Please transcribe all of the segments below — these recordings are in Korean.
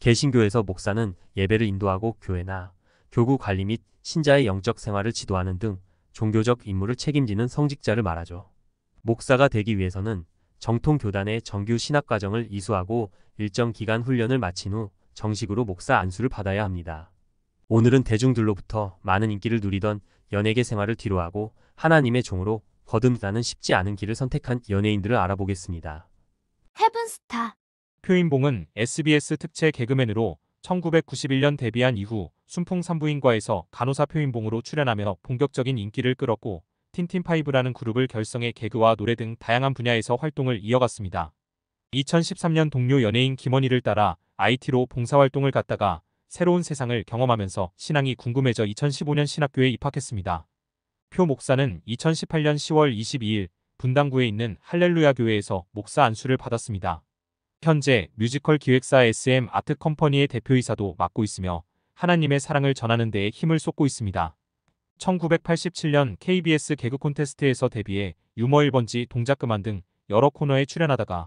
개신교에서 목사는 예배를 인도하고 교회나 교구 관리 및 신자의 영적 생활을 지도하는 등 종교적 임무를 책임지는 성직자를 말하죠. 목사가 되기 위해서는 정통 교단의 정규 신학 과정을 이수하고 일정 기간 훈련을 마친 후 정식으로 목사 안수를 받아야 합니다. 오늘은 대중들로부터 많은 인기를 누리던 연예계 생활을 뒤로하고 하나님의 종으로 거듭나는 쉽지 않은 길을 선택한 연예인들을 알아보겠습니다. 헤븐스타 표인봉은 SBS 특채 개그맨으로 1991년 데뷔한 이후 순풍산부인과에서 간호사 표인봉으로 출연하며 본격적인 인기를 끌었고 틴틴파이브라는 그룹을 결성해 개그와 노래 등 다양한 분야에서 활동을 이어갔습니다. 2013년 동료 연예인 김원희를 따라 IT로 봉사활동을 갔다가 새로운 세상을 경험하면서 신앙이 궁금해져 2015년 신학교에 입학했습니다. 표 목사는 2018년 10월 22일 분당구에 있는 할렐루야 교회에서 목사 안수를 받았습니다. 현재 뮤지컬 기획사 SM 아트 컴퍼니의 대표이사도 맡고 있으며 하나님의 사랑을 전하는 데에 힘을 쏟고 있습니다. 1987년 KBS 개그 콘테스트에서 데뷔해 유머 1번지 동작 그만 등 여러 코너에 출연하다가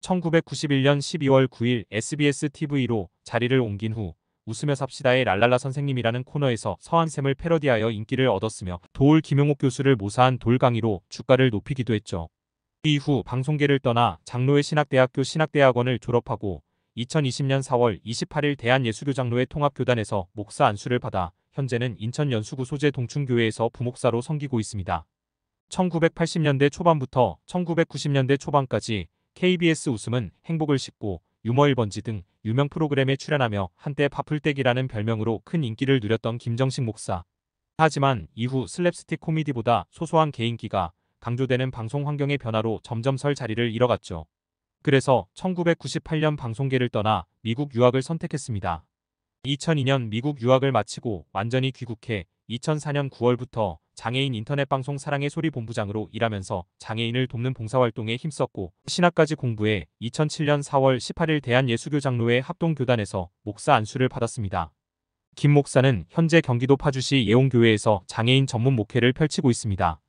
1991년 12월 9일 SBS TV로 자리를 옮긴 후 웃으며 삽시다의 랄랄라 선생님이라는 코너에서 서한샘을 패러디하여 인기를 얻었으며 도울 김용옥 교수를 모사한 돌강의로 주가를 높이기도 했죠. 이후 방송계를 떠나 장로의 신학대학교 신학대학원을 졸업하고 2020년 4월 28일 대한예수교장로회 통합교단에서 목사 안수를 받아 현재는 인천 연수구 소재 동충교회에서 부목사로 섬기고 있습니다. 1980년대 초반부터 1990년대 초반까지 KBS 웃음은 행복을 싣고 유머 1번지 등 유명 프로그램에 출연하며 한때 바풀떼기라는 별명으로 큰 인기를 누렸던 김정식 목사. 하지만 이후 슬랩스틱 코미디보다 소소한 개인기가 강조되는 방송 환경의 변화로 점점 설 자리를 잃어갔죠. 그래서 1998년 방송계를 떠나 미국 유학을 선택했습니다. 2002년 미국 유학을 마치고 완전히 귀국해 2004년 9월부터 장애인 인터넷 방송 사랑의 소리 본부장으로 일하면서 장애인을 돕는 봉사활동에 힘썼고 신학까지 공부해 2007년 4월 18일 대한예수교장로회 합동교단에서 목사 안수를 받았습니다. 김 목사는 현재 경기도 파주시 예홍교회에서 장애인 전문 목회를 펼치고 있습니다.